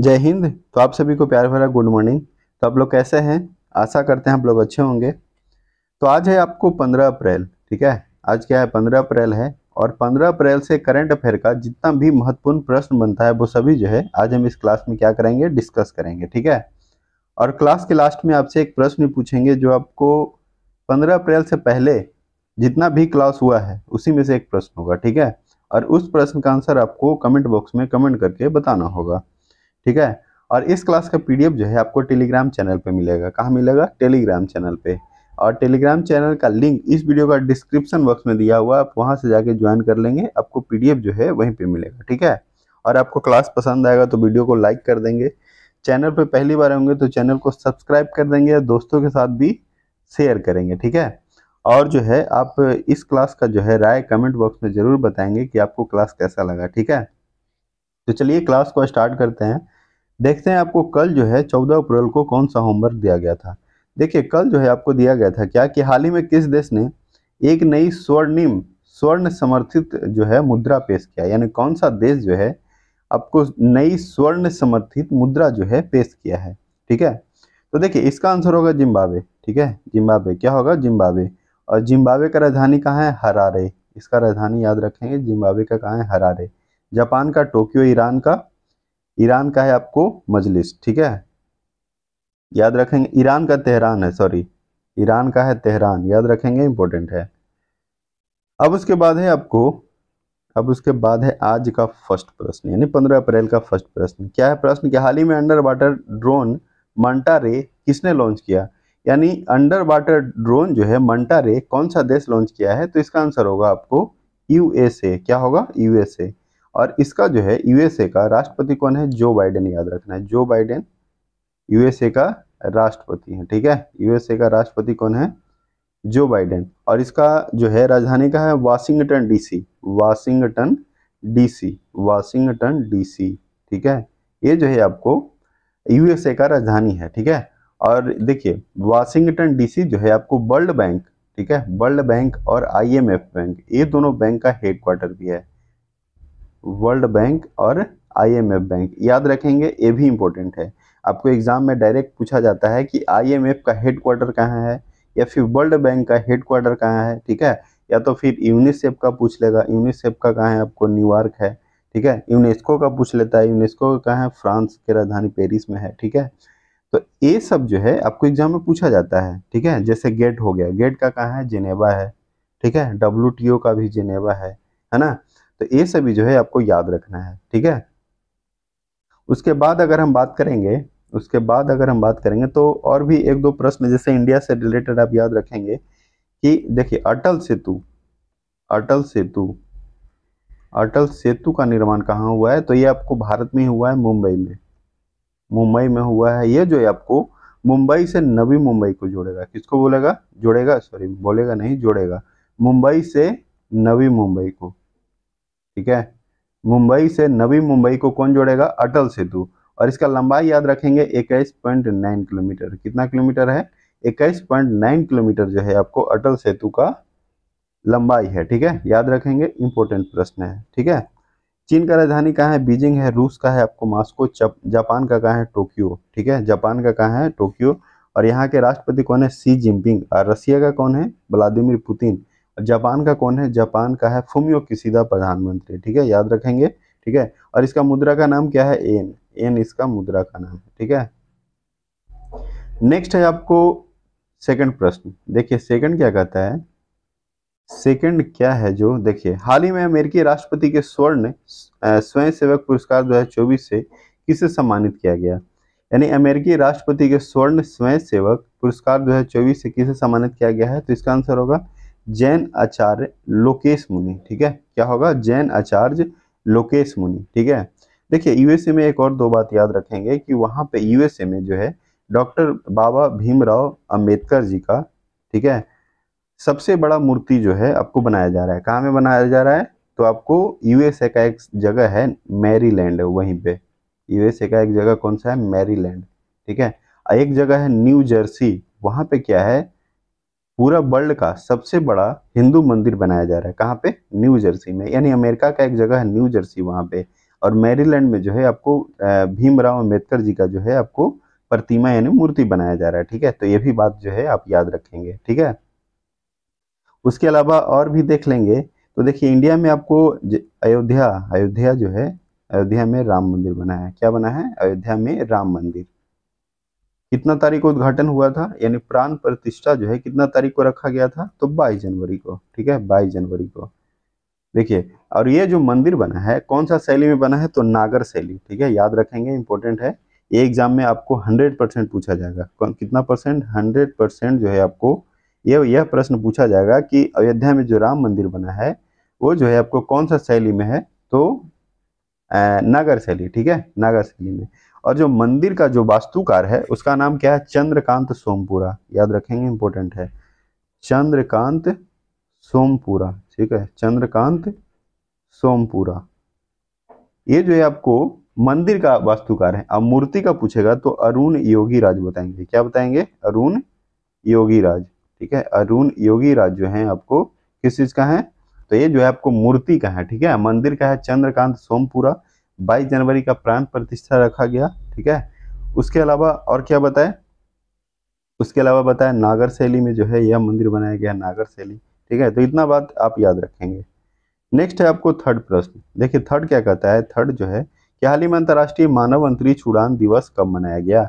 जय हिंद तो आप सभी को प्यार भरा गुड मॉर्निंग तो आप लोग कैसे हैं आशा करते हैं आप लोग अच्छे होंगे तो आज है आपको पंद्रह अप्रैल ठीक है आज क्या है पंद्रह अप्रैल है और पंद्रह अप्रैल से करंट अफेयर का जितना भी महत्वपूर्ण प्रश्न बनता है वो सभी जो है आज हम इस क्लास में क्या करेंगे डिस्कस करेंगे ठीक है और क्लास के लास्ट में आपसे एक प्रश्न पूछेंगे जो आपको पंद्रह अप्रैल से पहले जितना भी क्लास हुआ है उसी में से एक प्रश्न होगा ठीक है और उस प्रश्न का आंसर आपको कमेंट बॉक्स में कमेंट करके बताना होगा ठीक है और इस क्लास का पीडीएफ जो है आपको टेलीग्राम चैनल पे मिलेगा कहाँ मिलेगा टेलीग्राम चैनल पे और टेलीग्राम चैनल का लिंक इस वीडियो का डिस्क्रिप्शन बॉक्स में दिया हुआ आप वहाँ से जाके ज्वाइन कर लेंगे आपको पीडीएफ जो है वहीं पे मिलेगा ठीक है और आपको क्लास पसंद आएगा तो वीडियो को लाइक कर देंगे चैनल पे पहली बार होंगे तो चैनल को सब्सक्राइब कर देंगे या दोस्तों के साथ भी शेयर करेंगे ठीक है और जो है आप इस क्लास का जो है राय कमेंट बॉक्स में ज़रूर बताएंगे कि आपको क्लास कैसा लगा ठीक है तो चलिए क्लास को स्टार्ट करते हैं देखते हैं आपको कल जो है चौदह अप्रैल को कौन सा होमवर्क दिया गया था देखिए कल जो है आपको दिया गया था क्या कि हाल ही में किस देश ने एक नई स्वर्णिम स्वर्ण समर्थित जो है मुद्रा पेश किया यानी कौन सा देश जो है आपको नई स्वर्ण समर्थित मुद्रा जो है पेश किया है ठीक है तो देखिए इसका आंसर होगा जिम्बावे ठीक है जिम्बाबे क्या होगा जिम्बावे और जिम्बावे का राजधानी कहाँ है हरारे इसका राजधानी याद रखेंगे जिम्बावे का कहाँ है हरारे जापान का टोक्यो ईरान का ईरान का है आपको मजलिस ठीक है याद रखेंगे ईरान का तेहरान है सॉरी ईरान का है तेहरान याद रखेंगे इंपॉर्टेंट है अब उसके बाद है आपको अब उसके बाद है आज का फर्स्ट प्रश्न यानी पंद्रह अप्रैल का फर्स्ट प्रश्न क्या है प्रश्न कि हाल ही में अंडर वाटर ड्रोन मंटा रे किसने लॉन्च किया यानी अंडर वाटर ड्रोन जो है मंटा रे कौन सा देश लॉन्च किया है तो इसका आंसर होगा आपको यूएसए क्या होगा यूएसए और इसका जो है यूएसए का राष्ट्रपति कौन है जो बाइडेन याद रखना है जो बाइडेन यूएसए का राष्ट्रपति है ठीक है यूएसए का राष्ट्रपति कौन है जो बाइडेन और इसका जो है राजधानी का है Washington DC Washington DC Washington DC ठीक है ये जो है आपको यूएसए का राजधानी है ठीक है और देखिए वाशिंगटन डीसी जो है आपको वर्ल्ड बैंक ठीक है वर्ल्ड बैंक और आईएमएफ बैंक ये दोनों बैंक का हेडक्वार्टर भी है वर्ल्ड बैंक और आईएमएफ बैंक याद रखेंगे ये भी इम्पोर्टेंट है आपको एग्ज़ाम में डायरेक्ट पूछा जाता है कि आईएमएफ का हेड क्वार्टर कहाँ है या फिर वर्ल्ड बैंक का हेड क्वार्टर कहाँ है ठीक है या तो फिर यूनिसेफ का पूछ लेगा यूनिसेफ का कहाँ है आपको न्यूयॉर्क है ठीक है यूनेस्को का पूछ लेता है यूनेस्को का कहाँ है फ्रांस की राजधानी पेरिस में है ठीक है तो ये सब जो है आपको एग्जाम में पूछा जाता है ठीक है जैसे गेट हो गया गेट का कहाँ है जिनेवा है ठीक है डब्ल्यू का भी जिनेवा है है ना तो ये सभी जो है आपको याद रखना है ठीक है उसके बाद अगर हम बात करेंगे उसके बाद अगर हम बात करेंगे तो और भी एक दो प्रश्न जैसे इंडिया से रिलेटेड आप याद रखेंगे कि देखिए अटल सेतु अटल सेतु अटल सेतु का निर्माण कहाँ हुआ है तो ये आपको भारत में हुआ है मुंबई में मुंबई में हुआ है ये जो है आपको मुंबई से नवी मुंबई को जोड़ेगा किसको बोलेगा जोड़ेगा सॉरी बोलेगा नहीं जोड़ेगा मुंबई से नवी मुंबई को ठीक है मुंबई से नवी मुंबई को कौन जोड़ेगा अटल सेतु और इसका लंबाई याद रखेंगे इक्कीस पॉइंट नाइन किलोमीटर कितना किलोमीटर है इक्कीस पॉइंट नाइन किलोमीटर जो है आपको अटल सेतु का लंबाई है ठीक है याद रखेंगे इंपॉर्टेंट प्रश्न है ठीक है चीन का राजधानी कहाँ है बीजिंग है रूस का है आपको मॉस्को जापान का कहाँ है टोक्यो ठीक है जापान का कहाँ है टोक्यो और यहाँ के राष्ट्रपति कौन है सी जिनपिंग और रसिया का कौन है व्लादिमिर पुतिन जापान का कौन है जापान का है फुमियो किसीदा प्रधानमंत्री ठीक है याद रखेंगे ठीक है और इसका मुद्रा का नाम क्या है एन एन इसका मुद्रा का नाम है ठीक है नेक्स्ट है आपको सेकंड प्रश्न देखिए सेकंड क्या कहता है सेकंड क्या है जो देखिए हाल ही में अमेरिकी राष्ट्रपति के स्वर्ण स्वयं सेवक पुरस्कार दो हजार चौबीस से किसे सम्मानित किया गया यानी अमेरिकी राष्ट्रपति के स्वर्ण स्वयं सेवक पुरस्कार दो हजार चौबीस से किसे सम्मानित किया गया है तो इसका आंसर होगा जैन आचार्य लोकेश मुनि ठीक है क्या होगा जैन आचार्य लोकेश मुनि ठीक है देखिए यूएसए में एक और दो बात याद रखेंगे कि वहाँ पे यूएसए में जो है डॉक्टर बाबा भीमराव अंबेडकर जी का ठीक है सबसे बड़ा मूर्ति जो है आपको बनाया जा रहा है कहाँ में बनाया जा रहा है तो आपको यूएसए का एक जगह है मैरीलैंड वहीं पे यूएसए का एक जगह कौन सा है मैरीलैंड ठीक है एक जगह है न्यू जर्सी वहाँ पे क्या है पूरा वर्ल्ड का सबसे बड़ा हिंदू मंदिर बनाया जा रहा है कहाँ पे न्यू जर्सी में यानी अमेरिका का एक जगह है न्यू जर्सी वहाँ पे और मैरीलैंड में जो है आपको भीमराव अम्बेडकर जी का जो है आपको प्रतिमा यानी मूर्ति बनाया जा रहा है ठीक है तो ये भी बात जो है आप याद रखेंगे ठीक है उसके अलावा और भी देख लेंगे तो देखिए इंडिया में आपको अयोध्या अयोध्या जो है अयोध्या में राम मंदिर बना है क्या बना है अयोध्या में राम मंदिर कितना तारीख को उद्घाटन हुआ था यानी प्राण प्रतिष्ठा जो है कितना तारीख को रखा गया था तो 22 जनवरी को ठीक है 22 जनवरी को देखिए और ये जो मंदिर बना है कौन सा शैली में बना है तो नागर शैली ठीक है याद रखेंगे इंपॉर्टेंट है ये एग्जाम में आपको हंड्रेड परसेंट पूछा जाएगा कौन कितना परसेंट हंड्रेड परसेंट जो है आपको ये यह प्रश्न पूछा जाएगा कि अयोध्या में जो राम मंदिर बना है वो जो है आपको कौन सा शैली में है तो नागर शैली ठीक है नागर शैली में और जो मंदिर का जो वास्तुकार है उसका नाम क्या है चंद्रकांत सोमपुरा याद रखेंगे इंपॉर्टेंट है चंद्रकांत सोमपुरा ठीक है चंद्रकांत सोमपुरा ये जो है आपको मंदिर का वास्तुकार है अब मूर्ति का पूछेगा तो अरुण योगी राज बताएंगे क्या बताएंगे अरुण योगी राज ठीक है अरुण योगी राज जो है आपको किस चीज का है तो ये जो है आपको मूर्ति का है ठीक है मंदिर का है चंद्रकांत सोमपुरा 22 जनवरी का प्राण प्रतिष्ठा रखा गया ठीक है उसके अलावा और क्या बताए उसके अलावा बताएं नागर शैली में जो है यह मंदिर बनाया गया नागर शैली ठीक है तो इतना बात आप याद रखेंगे नेक्स्ट है आपको थर्ड प्रश्न देखिए थर्ड क्या कहता है थर्ड जो है कि हाल ही में अंतर्राष्ट्रीय मानव अंतरिक्ष उड़ान दिवस कब मनाया गया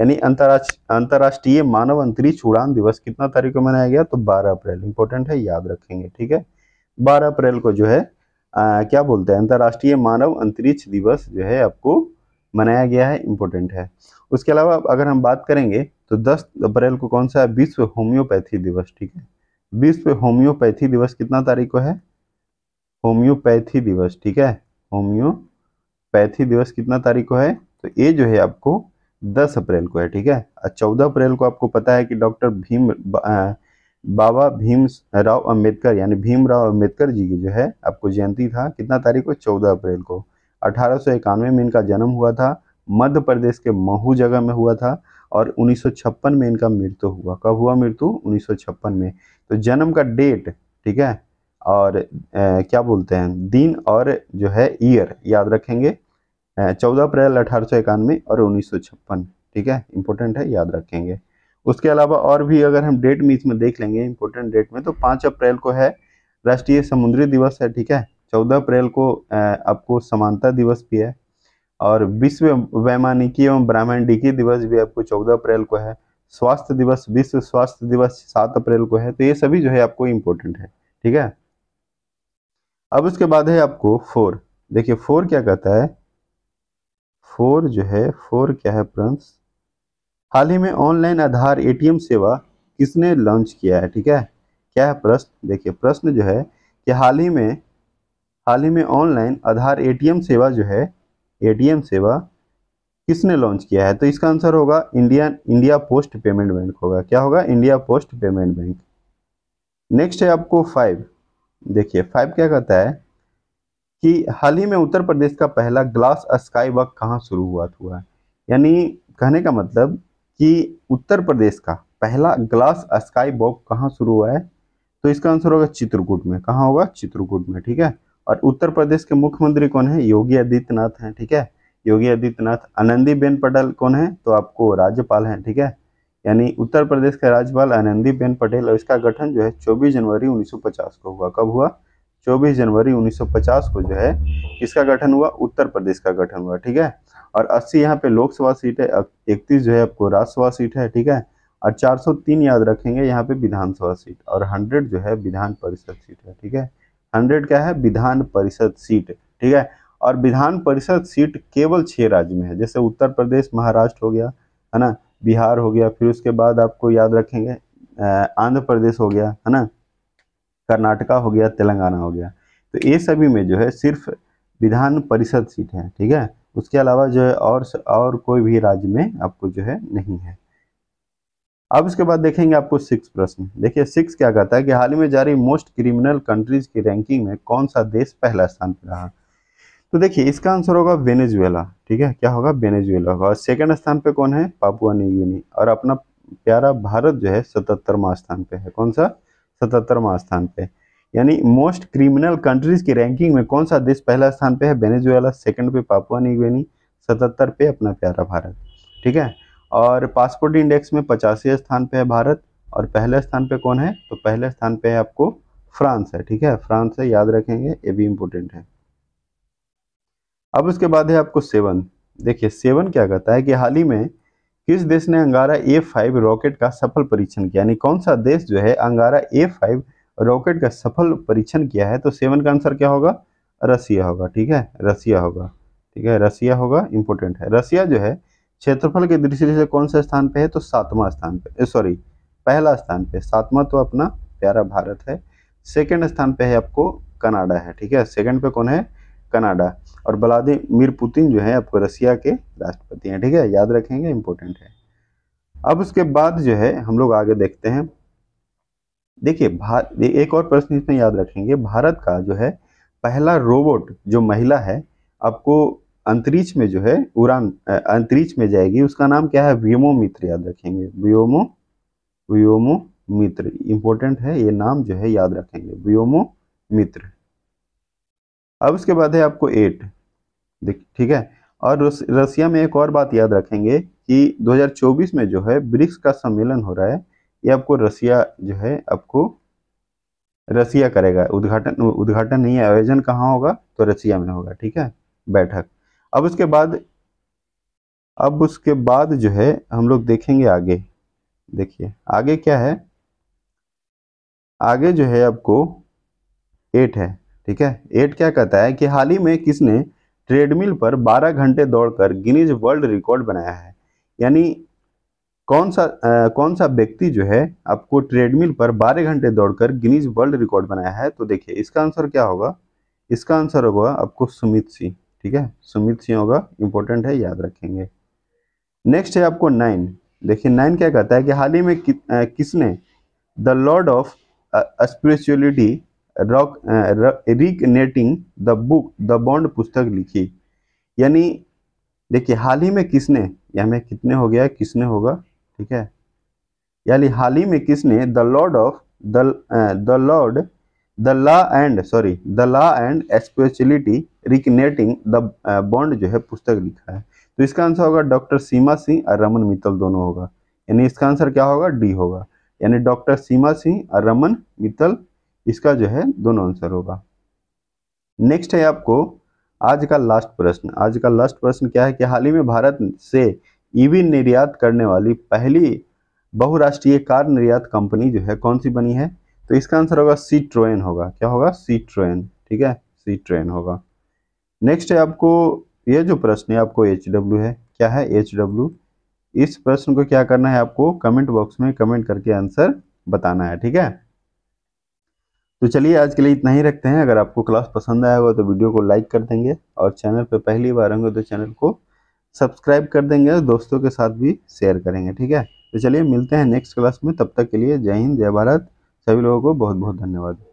यानी अंतर्राष्ट्रीय अंतर्राष्ट्रीय मानव अंतरिक्ष उड़ान दिवस कितना तारीख को मनाया गया तो 12 अप्रैल इंपॉर्टेंट है याद रखेंगे ठीक है 12 अप्रैल को जो है आ, क्या बोलते हैं अंतर्राष्ट्रीय मानव अंतरिक्ष दिवस जो है आपको मनाया गया है इम्पोर्टेंट है उसके अलावा अगर हम बात करेंगे तो 10 अप्रैल को कौन सा है विश्व होम्योपैथी दिवस ठीक है विश्व होम्योपैथी दिवस कितना तारीख को है होम्योपैथी दिवस ठीक है होम्योपैथी दिवस कितना तारीख को है तो ये जो है आपको 10 अप्रैल को है ठीक है चौदह अप्रैल को आपको पता है कि डॉक्टर भीम बाबा भीम राव अम्बेडकर यानी भीमराव अम्बेडकर जी की जो है आपको जयंती था कितना तारीख को चौदह अप्रैल को अठारह में इनका जन्म हुआ था मध्य प्रदेश के महू जगह में हुआ था और 1956 में इनका मृत्यु हुआ कब हुआ मृत्यु 1956 में तो जन्म का डेट ठीक है और ए, क्या बोलते हैं दिन और जो है ईयर याद रखेंगे चौदह अप्रैल अठारह और उन्नीस ठीक है इंपॉर्टेंट है याद रखेंगे उसके अलावा और भी अगर हम डेट में इसमें देख लेंगे इम्पोर्टेंट डेट में तो पाँच अप्रैल को है राष्ट्रीय समुद्री दिवस है ठीक है चौदह अप्रैल को आपको समानता दिवस भी है और विश्व वैमानिकी एवं डिकी दिवस भी आपको चौदह अप्रैल को है स्वास्थ्य दिवस विश्व स्वास्थ्य दिवस सात अप्रैल को है तो ये सभी जो है आपको इम्पोर्टेंट है ठीक है अब उसके बाद है आपको फोर देखिए फोर क्या कहता है फोर जो है फोर क्या है प्रंस हाल ही में ऑनलाइन आधार एटीएम सेवा किसने लॉन्च किया है ठीक है क्या है प्रश्न देखिए प्रश्न जो है कि हाल ही में हाल ही में ऑनलाइन आधार एटीएम सेवा जो है एटीएम सेवा किसने लॉन्च किया है तो इसका आंसर होगा Indian India post payment bank होगा क्या होगा India post payment bank next है आपको फाइव देखिए फाइव क्या कहता है कि हाल ही में उत्तर प्रदेश का पहला ग्लास स्काई वर्क कहाँ शुरू हुआ हुआ है यानी कहने का मतलब कि उत्तर प्रदेश का पहला ग्लास स्काई बॉब कहाँ शुरू हुआ है तो इसका आंसर होगा चित्रकूट में कहाँ होगा चित्रकूट में ठीक है और उत्तर प्रदेश के मुख्यमंत्री कौन है योगी आदित्यनाथ हैं ठीक है योगी आदित्यनाथ आनंदीबेन पटेल कौन है तो आपको राज्यपाल हैं ठीक है यानी उत्तर प्रदेश के राज्यपाल आनंदीबेन पटेल और इसका गठन जो है 24 जनवरी 1950 को हुआ कब हुआ 24 जनवरी 1950 को जो है इसका गठन हुआ उत्तर प्रदेश का गठन हुआ ठीक है और 80 यहाँ पे लोकसभा सीट है इकतीस जो है आपको राज्यसभा सीट है ठीक है और 403 याद रखेंगे यहाँ पे विधानसभा सीट और 100 जो है विधान परिषद सीट है ठीक है 100 क्या है विधान परिषद सीट ठीक है और विधान परिषद सीट केवल छः राज्य में है जैसे उत्तर प्रदेश महाराष्ट्र हो गया है ना बिहार हो गया फिर उसके बाद आपको याद रखेंगे आंध्र प्रदेश हो गया है ना कर्नाटका हो गया तेलंगाना हो गया तो ये सभी में जो है सिर्फ विधान परिषद सीट है ठीक है उसके अलावा जो है और और कोई भी राज्य में आपको जो है नहीं है अब उसके बाद देखेंगे आपको सिक्स प्रश्न देखिए सिक्स क्या कहता है कि हाल ही में जारी मोस्ट क्रिमिनल कंट्रीज की रैंकिंग में कौन सा देश पहला स्थान पर रहा तो देखिए इसका आंसर होगा वेनेजुएला ठीक है क्या होगा वेनेजुएला होगा और सेकंड स्थान पे कौन है पापुआ न्यूगिनी और अपना प्यारा भारत जो है सतहत्तरवा स्थान पे है कौन सा सतहत्तरवा स्थान पे यानी मोस्ट क्रिमिनल कंट्रीज की रैंकिंग में कौन सा देश पहला स्थान पे है वेनेजुएला सेकंड पे पापुआ न्यूगिनी सतहत्तर पे अपना प्यारा भारत ठीक है और पासपोर्ट इंडेक्स में पचासी स्थान पे है भारत और पहले स्थान पे कौन है तो पहले स्थान पे है आपको फ्रांस है ठीक है फ्रांस है याद रखेंगे ये भी इम्पोर्टेंट है अब उसके बाद है आपको सेवन देखिए सेवन क्या कहता है कि हाल ही में किस देश ने अंगारा ए फाइव रॉकेट का सफल परीक्षण किया यानी कौन सा देश जो है अंगारा ए फाइव रॉकेट का सफल परीक्षण किया है तो सेवन का आंसर क्या होगा रसिया होगा ठीक है रसिया होगा ठीक है रसिया होगा इंपॉर्टेंट है रसिया जो है क्षेत्रफल के दृष्टि से कौन से स्थान पे है तो सातवां स्थान पे सॉरी पहला स्थान पे सातवां तो अपना प्यारा भारत है सेकंड स्थान पे है आपको कनाडा है ठीक है सेकंड पे कौन है कनाडा और ब्लादिमिर पुतिन जो है आपको रसिया के राष्ट्रपति हैं ठीक है याद रखेंगे इंपॉर्टेंट है अब उसके बाद जो है हम लोग आगे देखते हैं देखिए भारत एक और प्रश्न इसमें याद रखेंगे भारत का जो है पहला रोबोट जो महिला है आपको अंतरिक्ष में जो है उड़ान अंतरिक्ष में जाएगी उसका नाम क्या है व्योमो मित्र याद रखेंगे व्योमो व्योमो मित्र इंपॉर्टेंट है ये नाम जो है याद रखेंगे व्योमो मित्र अब उसके बाद है आपको एट देख ठीक है और रस, रसिया में एक और बात याद रखेंगे कि 2024 में जो है ब्रिक्स का सम्मेलन हो रहा है ये आपको रसिया जो है आपको रसिया करेगा उद्घाटन उद्घाटन नहीं है आयोजन कहाँ होगा तो रसिया में होगा ठीक है बैठक अब उसके बाद अब उसके बाद जो है हम लोग देखेंगे आगे देखिए आगे क्या है आगे जो है आपको एट है ठीक है एट क्या कहता है कि हाल ही में किसने ट्रेडमिल पर 12 घंटे दौड़कर गिनीज वर्ल्ड रिकॉर्ड बनाया है यानी कौन सा आ, कौन सा व्यक्ति जो है आपको ट्रेडमिल पर बारह घंटे दौड़कर गिनीज वर्ल्ड रिकॉर्ड बनाया है तो देखिए इसका आंसर क्या होगा इसका आंसर होगा आपको सुमित सिंह ठीक है सुमित सिंह होगा इंपॉर्टेंट है याद रखेंगे नेक्स्ट है आपको नाइन देखिए नाइन क्या कहता है कि हाल ही में कि, आ, किसने the lord of spirituality rock reconnecting the book the bond पुस्तक लिखी यानी देखिए हाल ही में किसने या में कितने हो गया किसने होगा ठीक है यानी हाल ही में किसने the lord of the lord the law and sorry the law and speciality reconnecting the bond जो है पुस्तक लिखा है तो इसका आंसर होगा डॉक्टर सीमा सिंह और रमन मित्तल दोनों होगा यानी इसका आंसर क्या होगा डी होगा यानी डॉक्टर सीमा सिंह और रमन मित्तल इसका जो है दोनों आंसर होगा नेक्स्ट है आपको आज का लास्ट प्रश्न आज का लास्ट प्रश्न क्या है कि हाल ही में भारत से ईवी निर्यात करने वाली पहली बहुराष्ट्रीय कार निर्यात कंपनी जो है कौन सी बनी है तो इसका आंसर होगा सी ट्रोन होगा क्या होगा सी ट्रोन ठीक है सी ट्रेन होगा नेक्स्ट है आपको ये जो प्रश्न है आपको एच डब्ल्यू है क्या है एच डब्ल्यू इस प्रश्न को क्या करना है आपको कमेंट बॉक्स में कमेंट करके आंसर बताना है ठीक है तो चलिए आज के लिए इतना ही रखते हैं अगर आपको क्लास पसंद आया होगा तो वीडियो को लाइक कर देंगे और चैनल पर पहली बार होंगे तो चैनल को सब्सक्राइब कर देंगे और दोस्तों के साथ भी शेयर करेंगे ठीक है तो चलिए मिलते हैं नेक्स्ट क्लास में तब तक के लिए जय हिंद जय भारत सभी लोगों को बहुत बहुत धन्यवाद